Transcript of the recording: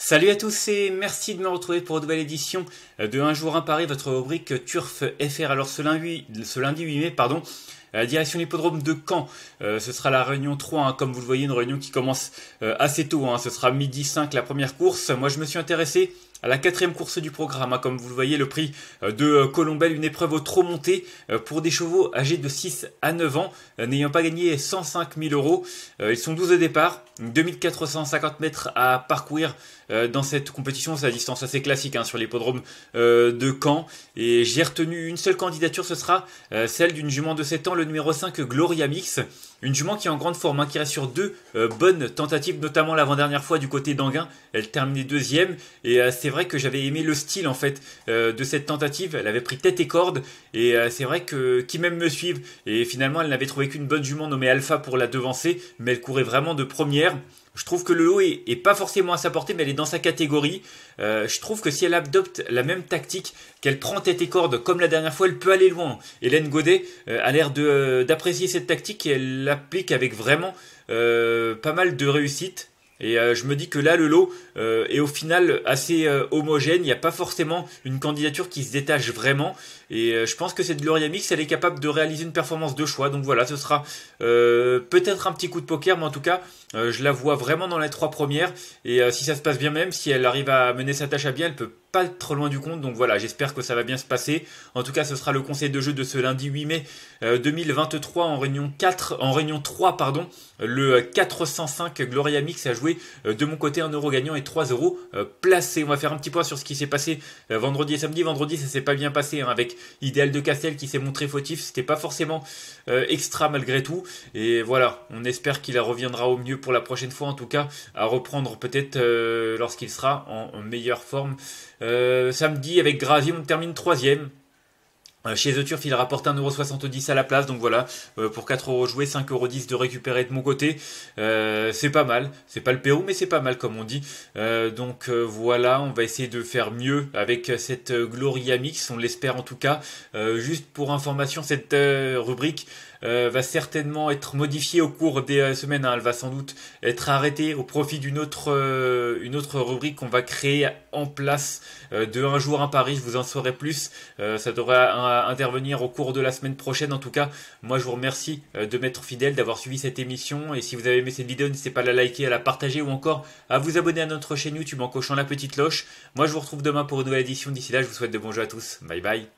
Salut à tous et merci de me retrouver pour une nouvelle édition de Un jour un Paris, votre rubrique Turf FR. Alors ce lundi, ce lundi 8 mai, pardon, direction l'hippodrome de Caen. Euh, ce sera la réunion 3, hein. comme vous le voyez, une réunion qui commence euh, assez tôt. Hein. ce sera midi 5 la première course. Moi, je me suis intéressé à la quatrième course du programme, hein. comme vous le voyez, le prix euh, de Colombelle, une épreuve au trop monté pour des chevaux âgés de 6 à 9 ans, n'ayant pas gagné 105 000 euros. Ils sont 12 au départ, 2450 mètres à parcourir dans cette compétition. C'est la distance assez classique sur l'hippodrome de Caen. Et j'ai retenu une seule candidature, ce sera celle d'une jument de 7 ans, le numéro 5 Gloria Mix, une jument qui est en grande forme, qui reste sur deux euh, bonnes tentatives, notamment l'avant-dernière fois du côté d'Anguin, elle terminait deuxième, et euh, c'est vrai que j'avais aimé le style en fait euh, de cette tentative, elle avait pris tête et corde, et c'est vrai que qui même me suivent, et finalement elle n'avait trouvé qu'une bonne jument nommée Alpha pour la devancer, mais elle courait vraiment de première, je trouve que le haut est, pas forcément à sa portée, mais elle est dans sa catégorie. Euh, je trouve que si elle adopte la même tactique, qu'elle prend tête et corde comme la dernière fois, elle peut aller loin. Hélène Godet euh, a l'air euh, d'apprécier cette tactique et elle l'applique avec vraiment pas mal de réussite. Et euh, je me dis que là, le lot euh, est au final assez euh, homogène. Il n'y a pas forcément une candidature qui se détache vraiment. Et je pense que cette Gloria Mix, elle est capable de réaliser une performance de choix. Donc voilà, ce sera peut-être un petit coup de poker, mais en tout cas, je la vois vraiment dans les trois premières. Et si ça se passe bien même, si elle arrive à mener sa tâche à bien, elle peut pas trop loin du compte. Donc voilà, j'espère que ça va bien se passer. En tout cas, ce sera le conseil de jeu de ce lundi 8 mai 2023 euh, en réunion 4, en réunion 3, pardon. Le 405 euh, Gloria Mix a joué euh, de mon côté en euro gagnant et 3 euros placés. On va faire un petit point sur ce qui s'est passé vendredi et samedi. Vendredi, ça s'est pas bien passé hein, avec Idéal de Castel qui s'est montré fautif. C'était pas forcément extra malgré tout. Et voilà, on espère qu'il reviendra au mieux pour la prochaine fois. En tout cas, à reprendre peut-être lorsqu'il sera en meilleure forme. Euh, samedi, avec Grazi, on termine troisième. Euh, chez The Turf, il rapporte 1,70€ à la place, donc voilà, euh, pour 4€ joués, 5,10€ de récupérer de mon côté, euh, c'est pas mal, c'est pas le Pérou, mais c'est pas mal comme on dit. donc voilà, on va essayer de faire mieux avec cette Gloria Mix, on l'espère en tout cas. juste pour information, cette rubrique va certainement être modifiée au cours des semaines, hein. elle va sans doute être arrêtée au profit d'une autre, une autre rubrique qu'on va créer en place de un jour un Paris, je vous en saurai plus, ça devrait un intervenir au cours de la semaine prochaine. En tout cas, moi je vous remercie euh, de m'être fidèle, d'avoir suivi cette émission. Et si vous avez aimé cette vidéo, n'hésitez pas à la liker, à la partager ou encore à vous abonner à notre chaîne YouTube en cochant la petite cloche. Moi je vous retrouve demain pour une nouvelle édition. D'ici là, je vous souhaite de bons jeux à tous. Bye bye.